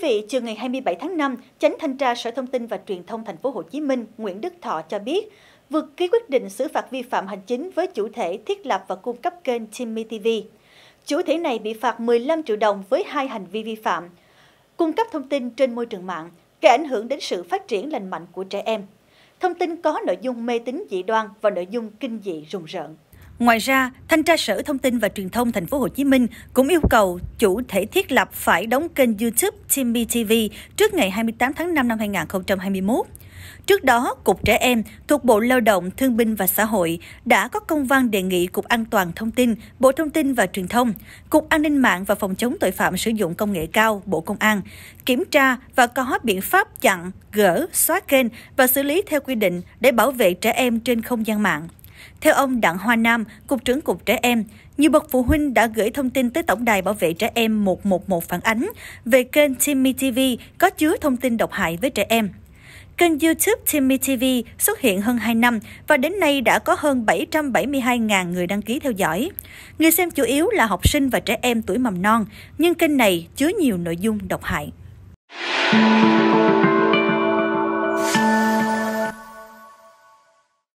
vị, chiều ngày 27 tháng 5, Chánh thanh tra Sở Thông tin và Truyền thông thành phố Hồ Chí Minh Nguyễn Đức Thọ cho biết, vừa ký quyết định xử phạt vi phạm hành chính với chủ thể thiết lập và cung cấp kênh Timmy TV. Chủ thể này bị phạt 15 triệu đồng với hai hành vi vi phạm: cung cấp thông tin trên môi trường mạng gây ảnh hưởng đến sự phát triển lành mạnh của trẻ em, thông tin có nội dung mê tín dị đoan và nội dung kinh dị rùng rợn. Ngoài ra, Thanh tra Sở Thông tin và Truyền thông Thành phố Hồ Chí Minh cũng yêu cầu chủ thể thiết lập phải đóng kênh YouTube Timmy TV trước ngày 28 tháng 5 năm 2021. Trước đó, Cục Trẻ Em thuộc Bộ Lao động, Thương binh và Xã hội đã có công văn đề nghị Cục An toàn Thông tin, Bộ Thông tin và Truyền thông, Cục An ninh mạng và Phòng chống tội phạm sử dụng công nghệ cao, Bộ Công an, kiểm tra và có biện pháp chặn, gỡ, xóa kênh và xử lý theo quy định để bảo vệ trẻ em trên không gian mạng. Theo ông Đặng Hoa Nam, Cục trưởng Cục Trẻ Em, nhiều bậc phụ huynh đã gửi thông tin tới Tổng đài Bảo vệ Trẻ Em 111 phản ánh về kênh Timmy TV có chứa thông tin độc hại với trẻ em. Kênh YouTube Timmy TV xuất hiện hơn 2 năm và đến nay đã có hơn 772.000 người đăng ký theo dõi. Người xem chủ yếu là học sinh và trẻ em tuổi mầm non, nhưng kênh này chứa nhiều nội dung độc hại.